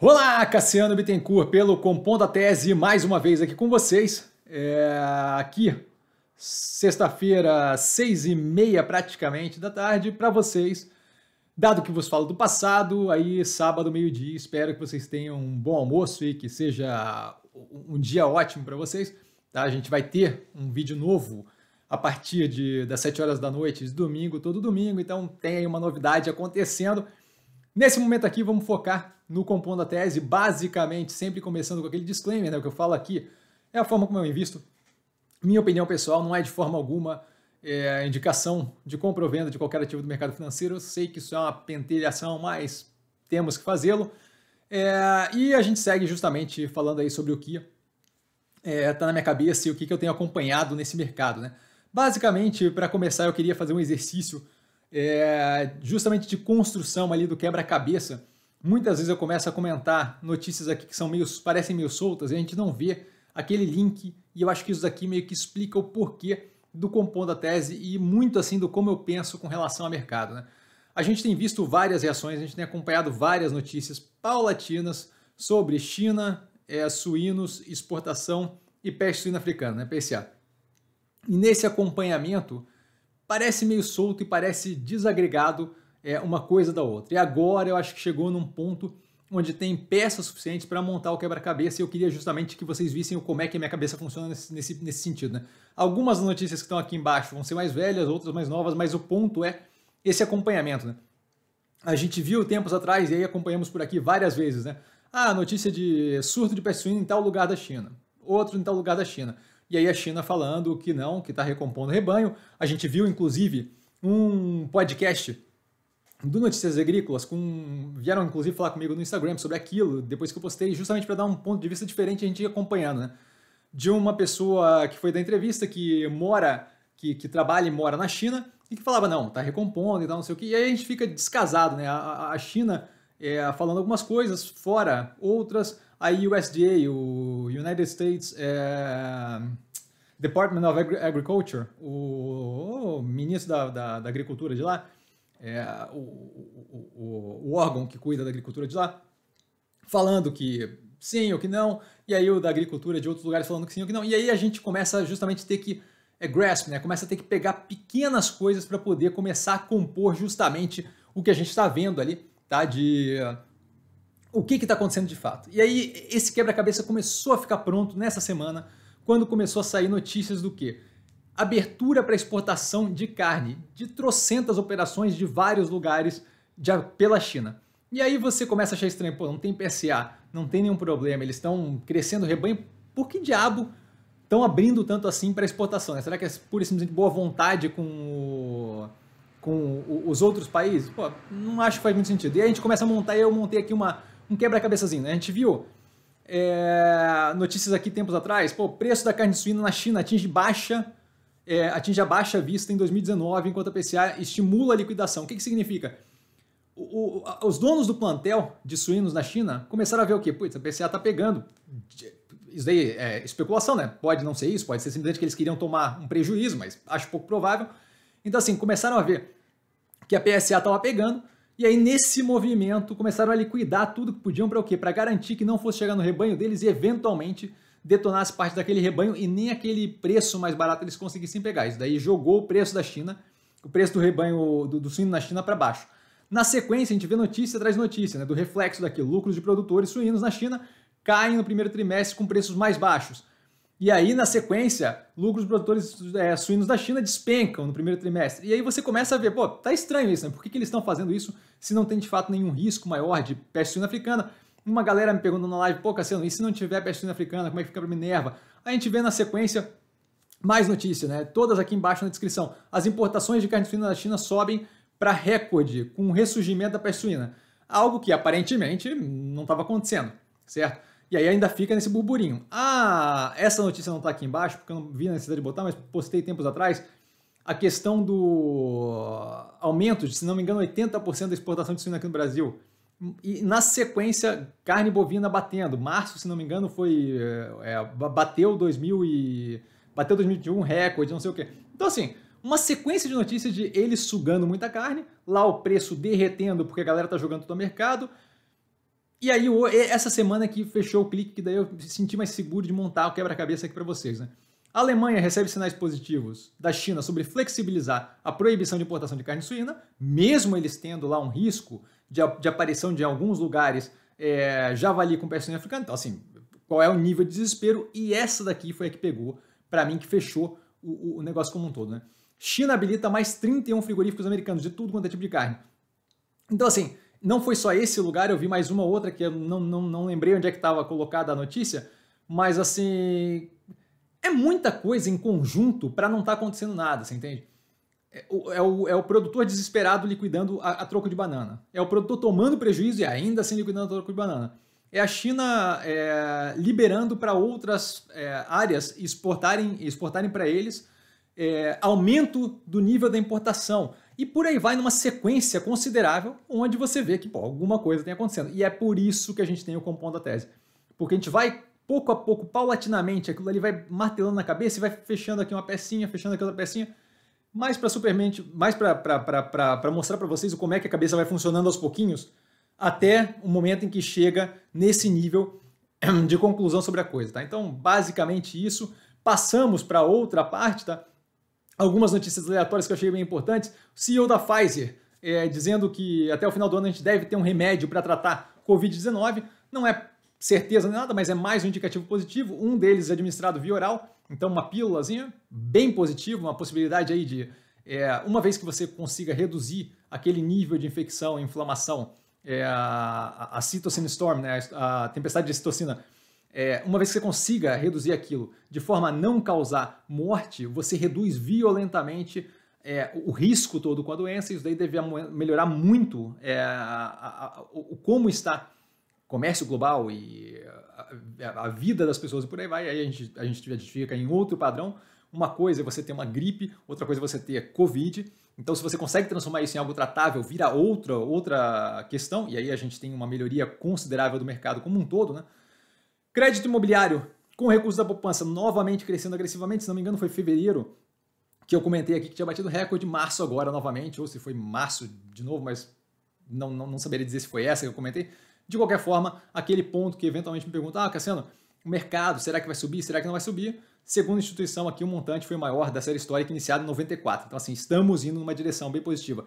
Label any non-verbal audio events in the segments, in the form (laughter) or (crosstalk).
Olá, Cassiano Bittencourt, pelo Compondo a Tese, mais uma vez aqui com vocês. É, aqui, sexta-feira, seis e meia praticamente da tarde, para vocês. Dado que vos falo do passado, aí sábado, meio-dia, espero que vocês tenham um bom almoço e que seja um dia ótimo para vocês. Tá? A gente vai ter um vídeo novo a partir de, das 7 horas da noite, domingo, todo domingo, então tem aí uma novidade acontecendo. Nesse momento aqui, vamos focar no compondo a tese, basicamente, sempre começando com aquele disclaimer, né? O que eu falo aqui é a forma como eu invisto. Minha opinião pessoal não é de forma alguma é, indicação de compra ou venda de qualquer ativo do mercado financeiro. Eu sei que isso é uma pentelhação, mas temos que fazê-lo. É, e a gente segue justamente falando aí sobre o que está é, tá na minha cabeça e o que, que eu tenho acompanhado nesse mercado, né? Basicamente, para começar, eu queria fazer um exercício é, justamente de construção ali do quebra-cabeça. Muitas vezes eu começo a comentar notícias aqui que são meio, parecem meio soltas e a gente não vê aquele link, e eu acho que isso aqui meio que explica o porquê do compondo a tese e muito assim do como eu penso com relação ao mercado. Né? A gente tem visto várias reações, a gente tem acompanhado várias notícias paulatinas sobre China, é, suínos, exportação e peste suína africana, né, PCA. E nesse acompanhamento, parece meio solto e parece desagregado é, uma coisa da outra. E agora eu acho que chegou num ponto onde tem peças suficientes para montar o quebra-cabeça e eu queria justamente que vocês vissem como é que a minha cabeça funciona nesse, nesse, nesse sentido. Né? Algumas notícias que estão aqui embaixo vão ser mais velhas, outras mais novas, mas o ponto é esse acompanhamento. Né? A gente viu tempos atrás e aí acompanhamos por aqui várias vezes. Né? Ah, notícia de surto de peste suína em tal lugar da China, outro em tal lugar da China. E aí a China falando que não, que está recompondo o rebanho. A gente viu, inclusive, um podcast do Notícias Agrícolas, com, vieram inclusive falar comigo no Instagram sobre aquilo, depois que eu postei, justamente para dar um ponto de vista diferente a gente ia acompanhando, né? De uma pessoa que foi da entrevista, que mora, que, que trabalha e mora na China, e que falava, não, tá recompondo e tal, não sei o que, e aí a gente fica descasado, né? A, a China é, falando algumas coisas, fora outras. Aí o USDA, o United States é, Department of Agriculture, o, o ministro da, da, da, Agricultura de lá, é, o, o, o, órgão que cuida da agricultura de lá, falando que sim ou que não, e aí o da agricultura de outros lugares falando que sim ou que não, e aí a gente começa justamente a ter que é grasp, né? Começa a ter que pegar pequenas coisas para poder começar a compor justamente o que a gente está vendo ali tá? De o que está acontecendo de fato. E aí, esse quebra-cabeça começou a ficar pronto nessa semana, quando começou a sair notícias do quê? Abertura para exportação de carne de trocentas operações de vários lugares de, pela China. E aí você começa a achar estranho, pô, não tem PSA, não tem nenhum problema, eles estão crescendo o rebanho, por que diabo estão abrindo tanto assim para exportação? Né? Será que é pura e simplesmente boa vontade com o com os outros países? Pô, não acho que faz muito sentido. E aí a gente começa a montar, eu montei aqui uma, um quebra-cabeçazinho, né? A gente viu é, notícias aqui tempos atrás, pô, o preço da carne suína na China atinge baixa, é, atinge a baixa vista em 2019, enquanto a PCA estimula a liquidação. O que, que significa? O, o, os donos do plantel de suínos na China começaram a ver o quê? Putz, a PCA está pegando. Isso daí é especulação, né? Pode não ser isso, pode ser simplesmente que eles queriam tomar um prejuízo, mas acho pouco provável. Então, assim, começaram a ver que a PSA estava pegando, e aí nesse movimento começaram a liquidar tudo que podiam para o quê? Para garantir que não fosse chegar no rebanho deles e eventualmente detonasse parte daquele rebanho e nem aquele preço mais barato eles conseguissem pegar. Isso daí jogou o preço da China, o preço do rebanho do, do suíno na China para baixo. Na sequência, a gente vê notícia atrás notícia, né, do reflexo daqui, Lucros de produtores suínos na China caem no primeiro trimestre com preços mais baixos. E aí, na sequência, lucros dos produtores é, suínos da China despencam no primeiro trimestre. E aí você começa a ver, pô, tá estranho isso, né? Por que, que eles estão fazendo isso se não tem de fato nenhum risco maior de peste suína africana? Uma galera me perguntou na live, pô, Cassiano, e se não tiver peste suína africana, como é que fica para Minerva? A gente vê na sequência mais notícia, né? Todas aqui embaixo na descrição. As importações de carne suína da China sobem para recorde com o ressurgimento da peste suína. Algo que aparentemente não estava acontecendo, certo? E aí ainda fica nesse burburinho. Ah, essa notícia não está aqui embaixo, porque eu não vi a necessidade de botar, mas postei tempos atrás a questão do aumento de, se não me engano, 80% da exportação de suíno aqui no Brasil. E na sequência, carne bovina batendo. Março, se não me engano, foi. É, bateu 2000 e. Bateu 2021 recorde, não sei o quê. Então, assim, uma sequência de notícias de eles sugando muita carne, lá o preço derretendo porque a galera tá jogando tudo no mercado, e aí, essa semana aqui fechou o clique, que daí eu senti mais seguro de montar o quebra-cabeça aqui para vocês, né? A Alemanha recebe sinais positivos da China sobre flexibilizar a proibição de importação de carne suína, mesmo eles tendo lá um risco de, de aparição de alguns lugares é, javali com peste africana. Então, assim, qual é o nível de desespero? E essa daqui foi a que pegou, para mim, que fechou o, o, negócio como um todo, né? China habilita mais 31 frigoríficos americanos de tudo quanto é tipo de carne. Então, assim, não foi só esse lugar, eu vi mais uma outra que eu não, não, não lembrei onde é que estava colocada a notícia, mas assim. É muita coisa em conjunto para não estar tá acontecendo nada, você entende? É o, é o, é o produtor desesperado liquidando a, a, troco de banana. É o produtor tomando prejuízo e ainda assim liquidando a troco de banana. É a China é, liberando para outras é, áreas exportarem, exportarem para eles é, aumento do nível da importação. E por aí vai numa sequência considerável, onde você vê que pô, alguma coisa tem acontecendo. E é por isso que a gente tem o compondo a tese. Porque a gente vai pouco a pouco, paulatinamente, aquilo ali vai martelando na cabeça e vai fechando aqui uma pecinha, fechando aqui outra pecinha, mais para supermente, mais para mostrar para vocês como é que a cabeça vai funcionando aos pouquinhos, até o momento em que chega nesse nível (clears throat) de conclusão sobre a coisa, tá? Então, basicamente isso. Passamos para outra parte, tá? algumas notícias aleatórias que eu achei bem importantes. O CEO da Pfizer é, dizendo que até o final do ano a gente deve ter um remédio para tratar Covid-19. Não é certeza nem nada, mas é mais um indicativo positivo. Um deles é administrado via oral, então uma pílulazinha bem positiva, uma possibilidade aí de, é, uma vez que você consiga reduzir aquele nível de infecção, inflamação, é, a, a, a storm, né, a, a tempestade de citocina, é, uma vez que você consiga reduzir aquilo de forma a não causar morte, você reduz violentamente é, o risco todo com a doença, e isso daí deve melhorar muito é, a, a, o, como está o comércio global e a, a, vida das pessoas e por aí vai. Aí a gente, a gente fica em outro padrão. Uma coisa é você ter uma gripe, outra coisa é você ter Covid. Então, se você consegue transformar isso em algo tratável, vira outra, outra questão, e aí a gente tem uma melhoria considerável do mercado como um todo, né? Crédito imobiliário com recursos da poupança novamente crescendo agressivamente, se não me engano foi fevereiro que eu comentei aqui que tinha batido recorde, março agora novamente, ou se foi março de novo, mas não, não, não saberia dizer se foi essa que eu comentei. De qualquer forma, aquele ponto que eventualmente me pergunta, ah, Cassiano, o mercado, será que vai subir, será que não vai subir? Segundo a instituição, aqui o montante foi o maior da série histórica iniciada em 94. Então, assim, estamos indo numa direção bem positiva.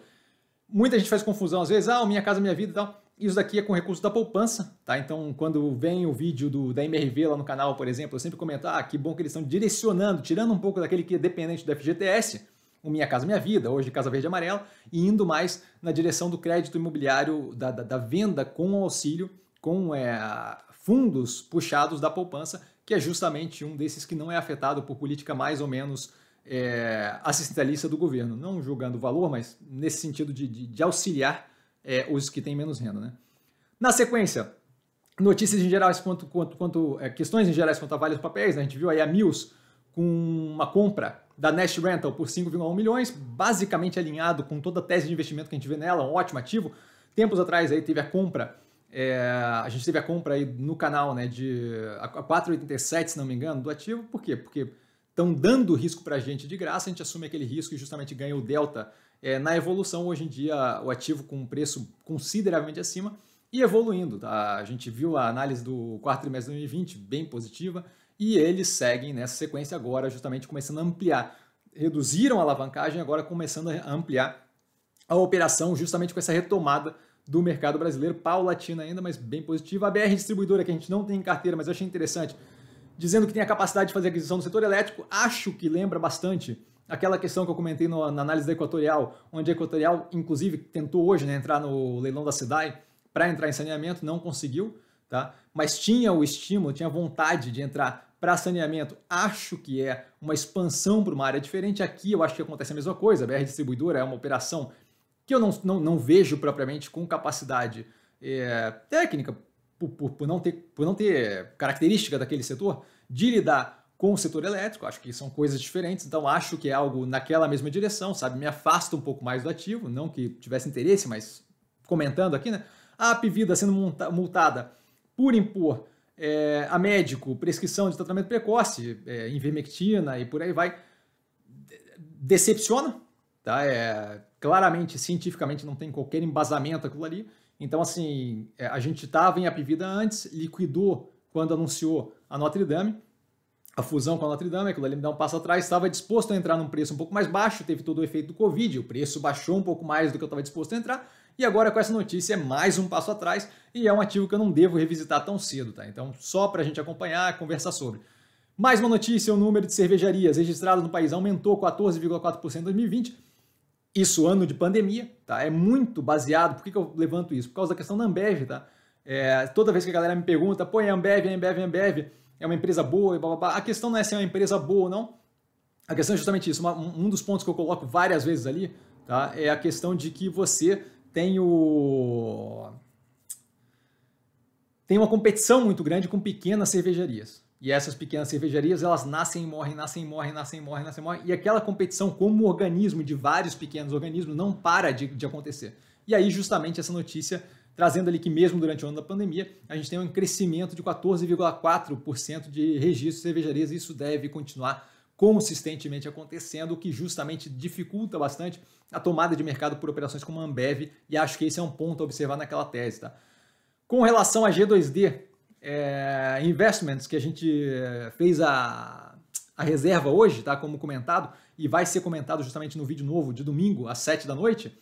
Muita gente faz confusão às vezes, ah, Minha Casa Minha Vida e tal isso daqui é com recurso da poupança, tá? Então, quando vem o vídeo do, da MRV lá no canal, por exemplo, eu sempre comento, ah, que bom que eles estão direcionando, tirando um pouco daquele que é dependente do FGTS, o Minha Casa Minha Vida, hoje Casa Verde e Amarela, e indo mais na direção do crédito imobiliário, da, da, da venda com auxílio, com é, fundos puxados da poupança, que é justamente um desses que não é afetado por política mais ou menos é, assistencialista do governo. Não julgando o valor, mas nesse sentido de, de, de auxiliar é, os que têm menos renda. Né? Na sequência, notícias em geral quanto, quanto, quanto é, questões em gerais quanto a vários papéis. Né? A gente viu aí a Mills com uma compra da Nest Rental por 5,1 milhões, basicamente alinhado com toda a tese de investimento que a gente vê nela, um ótimo ativo. Tempos atrás aí teve a compra, é, a gente teve a compra aí no canal né, de a 4,87, se não me engano, do ativo. Por quê? Porque estão dando risco para a gente de graça, a gente assume aquele risco e justamente ganha o delta é, na evolução hoje em dia o ativo com um preço consideravelmente acima e evoluindo. Tá? A gente viu a análise do quarto trimestre de 2020 bem positiva e eles seguem nessa sequência agora, justamente começando a ampliar. Reduziram a alavancagem, agora começando a ampliar a operação, justamente com essa retomada do mercado brasileiro, paulatina ainda, mas bem positiva. A BR Distribuidora, que a gente não tem em carteira, mas eu achei interessante, dizendo que tem a capacidade de fazer aquisição no setor elétrico, acho que lembra bastante aquela questão que eu comentei no, na análise da Equatorial, onde a Equatorial, inclusive, tentou hoje né, entrar no leilão da SEDAI para entrar em saneamento, não conseguiu, tá? mas tinha o estímulo, tinha vontade de entrar para saneamento. Acho que é uma expansão para uma área diferente. Aqui eu acho que acontece a mesma coisa. A BR Distribuidora é uma operação que eu não, não, não vejo propriamente com capacidade é, técnica, por, por, por, não ter, por não ter característica daquele setor, de lidar com o setor elétrico, acho que são coisas diferentes, então acho que é algo naquela mesma direção, sabe? Me afasta um pouco mais do ativo, não que tivesse interesse, mas comentando aqui, né? A Apivida sendo multada por impor é, a médico prescrição de tratamento precoce, é, eh, invermectina e por aí vai, decepciona, tá? É, claramente, cientificamente, não tem qualquer embasamento aquilo ali. Então, assim, eh, a gente estava em Apivida antes, liquidou quando anunciou a Notre Dame, a fusão com a Notre Dame, aquilo ali me dá um passo atrás, estava disposto a entrar num preço um pouco mais baixo, teve todo o efeito do Covid, o preço baixou um pouco mais do que eu estava disposto a entrar, e agora com essa notícia é mais um passo atrás e é um ativo que eu não devo revisitar tão cedo, tá? Então, só para a gente acompanhar, conversar sobre. Mais uma notícia, o número de cervejarias registradas no país aumentou 14,4% em 2020, isso ano de pandemia, tá? É muito baseado, por que, que eu levanto isso? Por causa da questão da Ambev, tá? É, toda vez que a galera me pergunta, pô, é Ambev, é Ambev, é Ambev é uma empresa boa e blá blá blá. A questão não é se é uma empresa boa ou não. A questão é justamente isso. Uma, um dos pontos que eu coloco várias vezes ali tá, é a questão de que você tem o. Tem uma competição muito grande com pequenas cervejarias. E essas pequenas cervejarias, elas nascem e morrem, nascem e morrem, nascem e morrem, nascem e morrem. E aquela competição como organismo de vários pequenos organismos não para de, de acontecer. E aí, justamente, essa notícia trazendo ali que mesmo durante o ano da pandemia, a gente tem um crescimento de 14,4% de registros de cervejarias, e isso deve continuar consistentemente acontecendo, o que justamente dificulta bastante a tomada de mercado por operações como a Ambev, e acho que esse é um ponto a observar naquela tese. Tá? Com relação a G2D, é, investments que a gente é, fez a, a reserva hoje, tá? Como comentado, e vai ser comentado justamente no vídeo novo de domingo, às 7 da noite,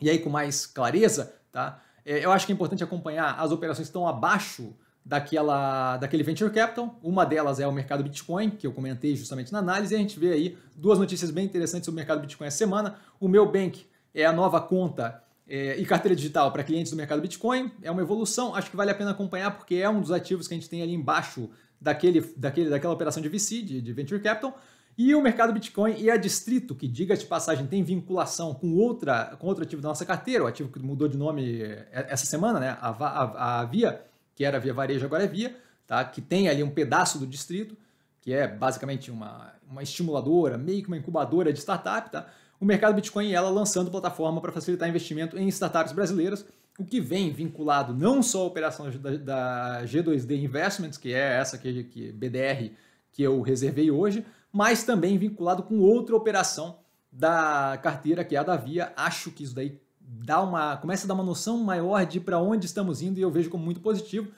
e aí com mais clareza, tá? É, eu acho que é importante acompanhar as operações que estão abaixo daquela, daquele venture capital. Uma delas é o mercado Bitcoin, que eu comentei justamente na análise, e a gente vê aí duas notícias bem interessantes sobre o mercado Bitcoin essa semana. O meu bank é a nova conta é, e carteira digital para clientes do mercado Bitcoin. É uma evolução, acho que vale a pena acompanhar, porque é um dos ativos que a gente tem ali embaixo daquele, daquele, daquela operação de VC, de, de venture capital. E o mercado Bitcoin e a Distrito, que diga de passagem, tem vinculação com outra com outro ativo da nossa carteira, o ativo que mudou de nome é, essa semana, né? A, a, a Via, que era Via Varejo, agora é Via, tá? Que tem ali um pedaço do Distrito, que é basicamente uma, uma estimuladora, meio que uma incubadora de startup, tá? O mercado Bitcoin e ela lançando plataforma para facilitar investimento em startups brasileiras, o que vem vinculado não só à operação da, da G2D Investments, que é essa que, que BDR que eu reservei hoje, mas também vinculado com outra operação da carteira, que é a da Via. Acho que isso daí dá uma, começa a dar uma noção maior de para onde estamos indo e eu vejo como muito positivo.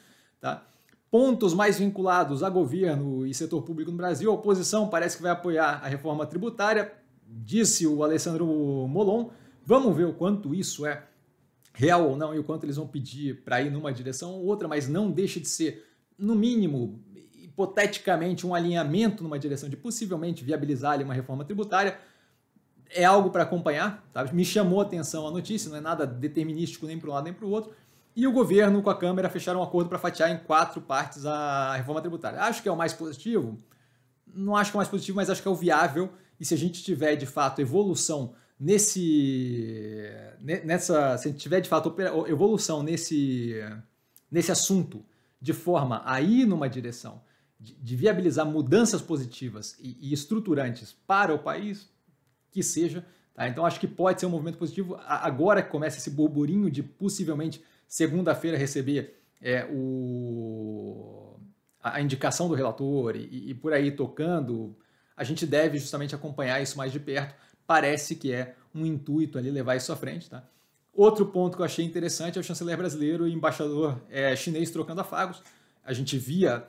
Tá? Pontos mais vinculados a governo e setor público no Brasil. A oposição parece que vai apoiar a reforma tributária, disse o Alessandro Molon. Vamos ver o quanto isso é real ou não e o quanto eles vão pedir para ir numa direção ou outra, mas não deixa de ser, no mínimo, hipoteticamente um alinhamento numa direção de possivelmente viabilizar ali uma reforma tributária, é algo para acompanhar. Tá? Me chamou a atenção a notícia, não é nada determinístico nem para um lado nem para o outro. E o governo com a Câmara fecharam um acordo para fatiar em quatro partes a reforma tributária. Acho que é o mais positivo. Não acho que é o mais positivo, mas acho que é o viável. E se a gente tiver de fato evolução nesse. nessa. Se a gente tiver de fato evolução nesse, nesse assunto de forma a ir numa direção de, de viabilizar mudanças positivas e, e, estruturantes para o país, que seja. Tá? Então acho que pode ser um movimento positivo. Agora que começa esse burburinho de possivelmente segunda-feira receber é, o, a indicação do relator e, e por aí tocando, a gente deve justamente acompanhar isso mais de perto. Parece que é um intuito ali levar isso à frente, tá? Outro ponto que eu achei interessante é o chanceler brasileiro e embaixador é, chinês trocando afagos. A gente via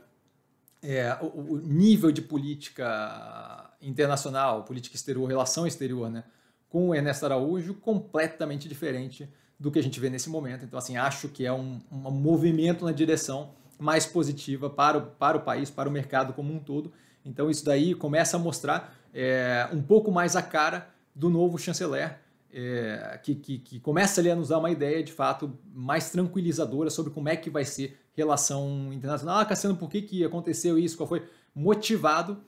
é, o, o, nível de política internacional, política exterior, relação exterior, né, com o Ernesto Araújo completamente diferente do que a gente vê nesse momento. Então, assim, acho que é um, um movimento na direção mais positiva para o, para o país, para o mercado como um todo. Então, isso daí começa a mostrar é, um pouco mais a cara do novo chanceler, é, que, que, que começa ali a nos dar uma ideia de fato mais tranquilizadora sobre como é que vai ser relação internacional. Ah, Cassiano, por que, que aconteceu isso? Qual foi? Motivado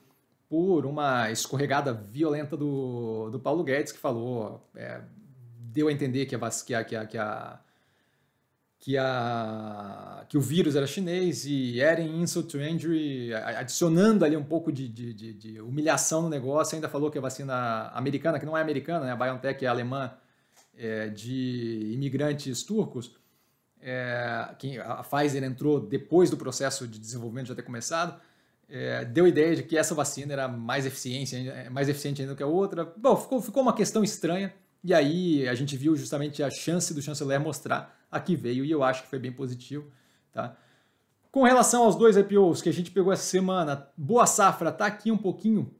por uma escorregada violenta do, do Paulo Guedes, que falou, é, deu a entender que a, que a, que a, que a que, a, que o vírus era chinês e era insult to injury, adicionando ali um pouco de, de, de, de, humilhação no negócio, ainda falou que a vacina americana, que não é americana, né, a BioNTech é alemã, é, de imigrantes turcos, é, que a Pfizer entrou depois do processo de desenvolvimento já ter começado, é, deu a ideia de que essa vacina era mais eficiente, é, mais eficiente ainda do que a outra. Bom, ficou, ficou uma questão estranha, e aí a gente viu justamente a chance do chanceler mostrar a que veio, e eu acho que foi bem positivo. Tá? Com relação aos dois IPOs que a gente pegou essa semana, Boa Safra tá aqui um pouquinho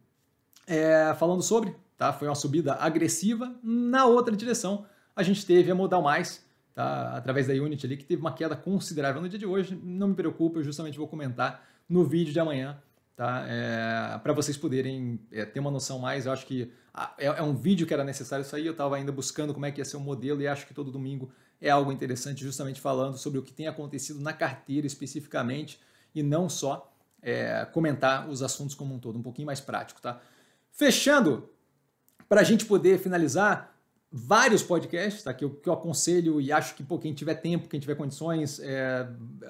é, falando sobre, tá? Foi uma subida agressiva. Na outra direção, a gente teve a Modal Mais, tá? através da Unity ali, que teve uma queda considerável no dia de hoje. Não me preocupe, eu justamente vou comentar no vídeo de amanhã, tá? É, para vocês poderem é, ter uma noção mais. Eu acho que ah, é, é um vídeo que era necessário isso aí eu estava ainda buscando como é que ia ser o modelo e acho que todo domingo é algo interessante, justamente falando sobre o que tem acontecido na carteira especificamente e não só é, comentar os assuntos como um todo, um pouquinho mais prático, tá? Fechando, para a gente poder finalizar, vários podcasts, tá? Que eu, que eu aconselho e acho que, pô, quem tiver tempo, quem tiver condições, é,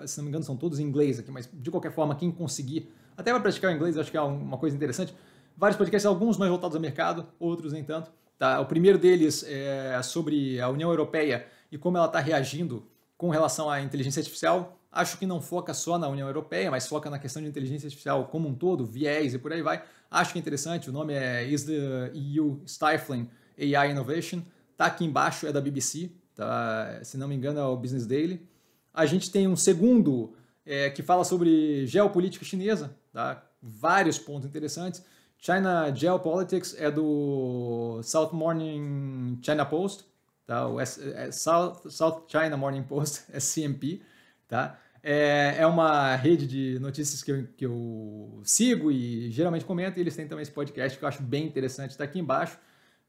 se não me engano, são todos em inglês aqui, mas de qualquer forma, quem conseguir, até para praticar o inglês, acho que é uma coisa interessante. Vários podcasts, alguns mais voltados ao mercado, outros nem tanto. Tá? O primeiro deles é sobre a União Europeia e como ela está reagindo com relação à inteligência artificial. Acho que não foca só na União Europeia, mas foca na questão de inteligência artificial como um todo, viés e por aí vai. Acho que é interessante. O nome é Is the EU Stifling? AI Innovation, tá aqui embaixo, é da BBC, tá? se não me engano é o Business Daily. A gente tem um segundo é, que fala sobre geopolítica chinesa, tá? vários pontos interessantes. China Geopolitics é do South Morning China Post, tá? o S é South, South China Morning Post, SCMP. (laughs) Tá? É, é uma rede de notícias que eu, que eu sigo e geralmente comento, e eles têm também esse podcast que eu acho bem interessante, está aqui embaixo.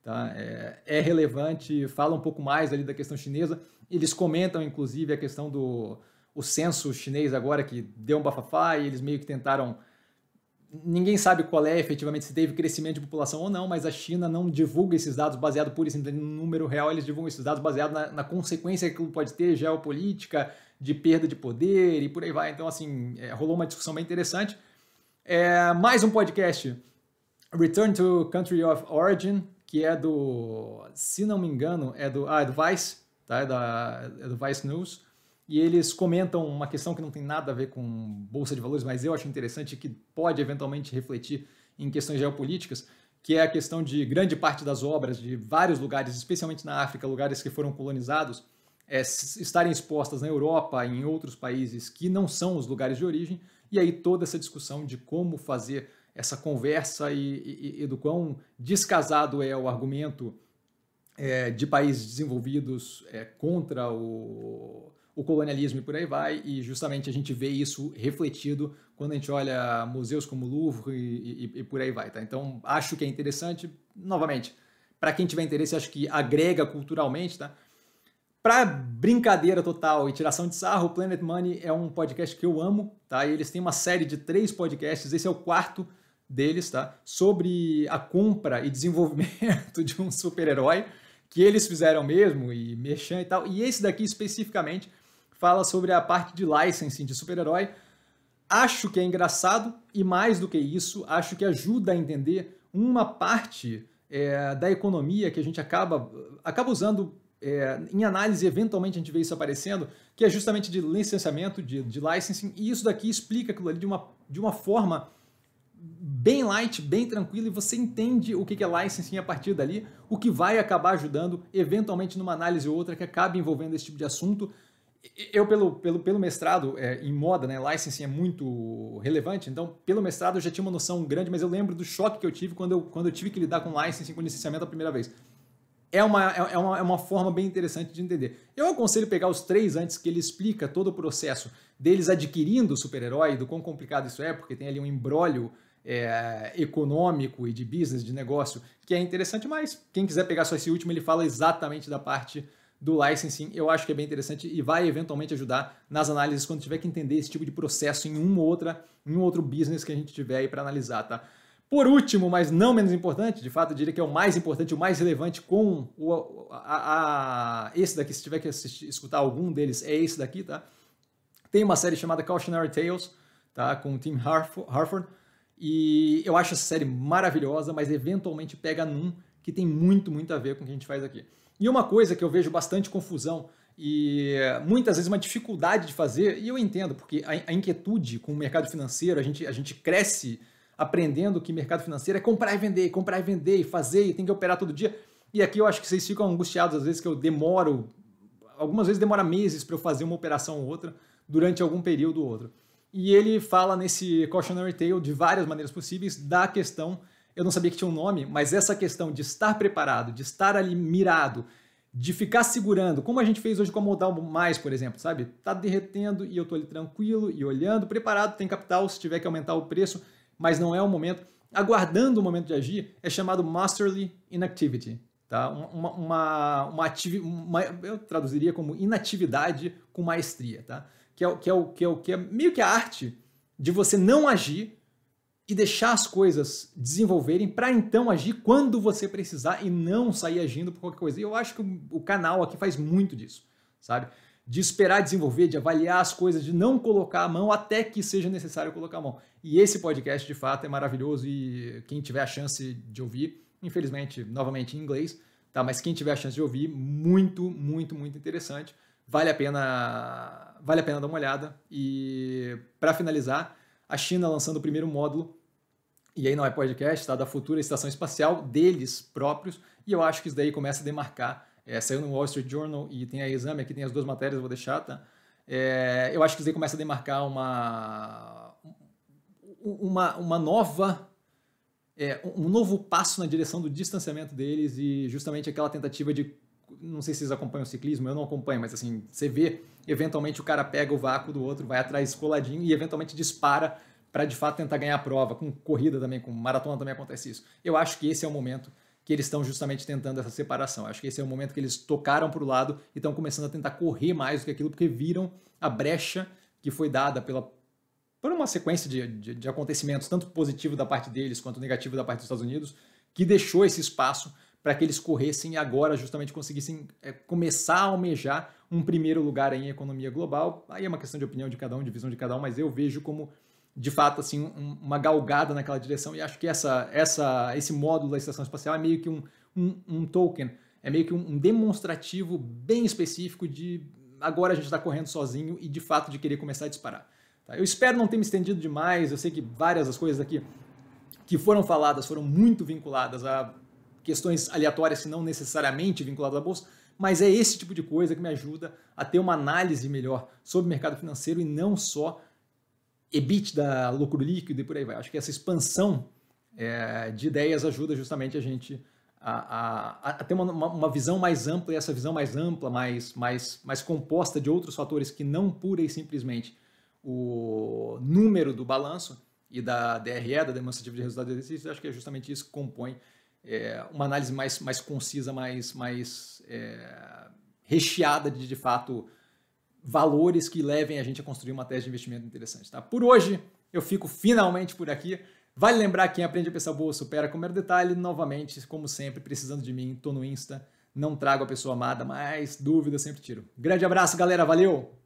Tá? É, é, relevante, fala um pouco mais ali da questão chinesa. Eles comentam, inclusive, a questão do o censo chinês agora, que deu um bafafá e eles meio que tentaram... Ninguém sabe qual é efetivamente se teve crescimento de população ou não, mas a China não divulga esses dados baseado pura e simplesmente no número real, eles divulgam esses dados baseado na, na consequência que aquilo pode ter geopolítica, de perda de poder e por aí vai. Então, assim, é, rolou uma discussão bem interessante. É, mais um podcast. Return to Country of Origin, que é do, se não me engano, é do, ah, é do Vice, tá? é, da, é do Vice News, e eles comentam uma questão que não tem nada a ver com bolsa de valores, mas eu acho interessante que pode eventualmente refletir em questões geopolíticas, que é a questão de grande parte das obras de vários lugares, especialmente na África, lugares que foram colonizados, é, estarem expostas na Europa e em outros países que não são os lugares de origem, e aí toda essa discussão de como fazer essa conversa e, e, e do quão descasado é o argumento é, de países desenvolvidos é, contra o, o colonialismo e por aí vai, e justamente a gente vê isso refletido quando a gente olha museus como o Louvre e, e por aí vai. Tá? Então, acho que é interessante, novamente, para quem tiver interesse, acho que agrega culturalmente, tá? Para brincadeira total e tiração de sarro, o Planet Money é um podcast que eu amo, tá? E eles têm uma série de três podcasts, esse é o quarto, deles, tá? Sobre a compra e desenvolvimento (laughs) de um super-herói que eles fizeram mesmo e mexer e tal. E esse daqui especificamente fala sobre a parte de licensing de super-herói. Acho que é engraçado e mais do que isso, acho que ajuda a entender uma parte é, da economia que a gente acaba acaba usando é, em análise, eventualmente a gente vê isso aparecendo, que é justamente de licenciamento, de, de licensing, e isso daqui explica aquilo ali de uma, de uma forma bem light, bem tranquilo e você entende o que é licensing a partir dali, o que vai acabar ajudando, eventualmente numa análise ou outra que acabe envolvendo esse tipo de assunto. Eu, pelo, pelo, pelo mestrado é, em moda, né, licensing é muito relevante, então, pelo mestrado eu já tinha uma noção grande, mas eu lembro do choque que eu tive quando eu, quando eu tive que lidar com licensing, com licenciamento a primeira vez. É uma, é, é uma, é uma forma bem interessante de entender. Eu aconselho pegar os três antes, que ele explica todo o processo deles adquirindo o super-herói, do quão complicado isso é, porque tem ali um embrólio é, econômico e de business, de negócio, que é interessante, mas quem quiser pegar só esse último, ele fala exatamente da parte do licensing. Eu acho que é bem interessante e vai eventualmente ajudar nas análises quando tiver que entender esse tipo de processo em uma ou outra, em um outro business que a gente tiver aí para analisar, tá? Por último, mas não menos importante, de fato eu diria que é o mais importante, o mais relevante com o, a, a, esse daqui, se tiver que assistir, escutar algum deles, é esse daqui, tá? Tem uma série chamada Cautionary Tales, tá? Com o Tim Harford e eu acho essa série maravilhosa, mas eventualmente pega num que tem muito, muito a ver com o que a gente faz aqui. E uma coisa que eu vejo bastante confusão e muitas vezes uma dificuldade de fazer, e eu entendo, porque a, inquietude com o mercado financeiro, a gente, a gente cresce aprendendo que mercado financeiro é comprar e vender, comprar e vender, e fazer, e tem que operar todo dia. E aqui eu acho que vocês ficam angustiados às vezes que eu demoro, algumas vezes demora meses para eu fazer uma operação ou outra durante algum período ou outro. E ele fala nesse cautionary tale de várias maneiras possíveis da questão, eu não sabia que tinha um nome, mas essa questão de estar preparado, de estar ali mirado, de ficar segurando, como a gente fez hoje com a Modal Mais, por exemplo, sabe? Tá derretendo e eu tô ali tranquilo e olhando, preparado, tem capital se tiver que aumentar o preço, mas não é o momento. Aguardando o momento de agir é chamado masterly inactivity, tá? Uma, uma, uma, uma eu traduziria como inatividade com maestria, tá? que é, que é, o, que é o que é meio que a arte de você não agir e deixar as coisas desenvolverem para então agir quando você precisar e não sair agindo por qualquer coisa. E eu acho que o canal aqui faz muito disso, sabe? De esperar desenvolver, de avaliar as coisas, de não colocar a mão até que seja necessário colocar a mão. E esse podcast, de fato, é maravilhoso e quem tiver a chance de ouvir, infelizmente, novamente em inglês, tá? Mas quem tiver a chance de ouvir, muito, muito, muito interessante vale a pena, vale a pena dar uma olhada. E para finalizar, a China lançando o primeiro módulo, e aí não é podcast, tá? Da futura estação espacial deles próprios, e eu acho que isso daí começa a demarcar. É, saiu no Wall Street Journal e tem a exame, aqui tem as duas matérias, eu vou deixar, tá? É, eu acho que isso daí começa a demarcar uma, uma, uma nova é, um novo passo na direção do distanciamento deles e justamente aquela tentativa de não sei se vocês acompanham o ciclismo, eu não acompanho, mas assim, você vê, eventualmente o cara pega o vácuo do outro, vai atrás coladinho e eventualmente dispara para de fato tentar ganhar a prova. Com corrida também, com maratona também acontece isso. Eu acho que esse é o momento que eles estão justamente tentando essa separação. acho que esse é o momento que eles tocaram para o lado e estão começando a tentar correr mais do que aquilo, porque viram a brecha que foi dada pela por uma sequência de, de, de acontecimentos, tanto positivo da parte deles quanto negativo da parte dos Estados Unidos, que deixou esse espaço para que eles corressem e agora justamente conseguissem é, começar a almejar um primeiro lugar em economia global. Aí é uma questão de opinião de cada um, de visão de cada um, mas eu vejo como de fato assim um, uma galgada naquela direção e acho que essa, essa, esse módulo da estação espacial é meio que um, um, um token, é meio que um demonstrativo bem específico de agora a gente está correndo sozinho e de fato de querer começar a disparar. Tá? Eu espero não ter me estendido demais, eu sei que várias das coisas aqui que foram faladas foram muito vinculadas a questões aleatórias, que não necessariamente vinculadas à bolsa, mas é esse tipo de coisa que me ajuda a ter uma análise melhor sobre o mercado financeiro e não só EBIT da lucro líquido e por aí vai. Acho que essa expansão é, de ideias ajuda justamente a gente a, a, a ter uma, uma, visão mais ampla e essa visão mais ampla, mais, mais, mais composta de outros fatores que não pura e simplesmente o número do balanço e da DRE, da demonstrativa de resultado de exercício, acho que é justamente isso que compõe é, uma análise mais, mais concisa, mais, mais é, recheada de, de fato, valores que levem a gente a construir uma tese de investimento interessante. Tá? Por hoje, eu fico finalmente por aqui. Vale lembrar que quem aprende a pensar boa supera com o mero detalhe. Novamente, como sempre, precisando de mim, tô no Insta. Não trago a pessoa amada, mas dúvida sempre tiro. Grande abraço, galera. Valeu!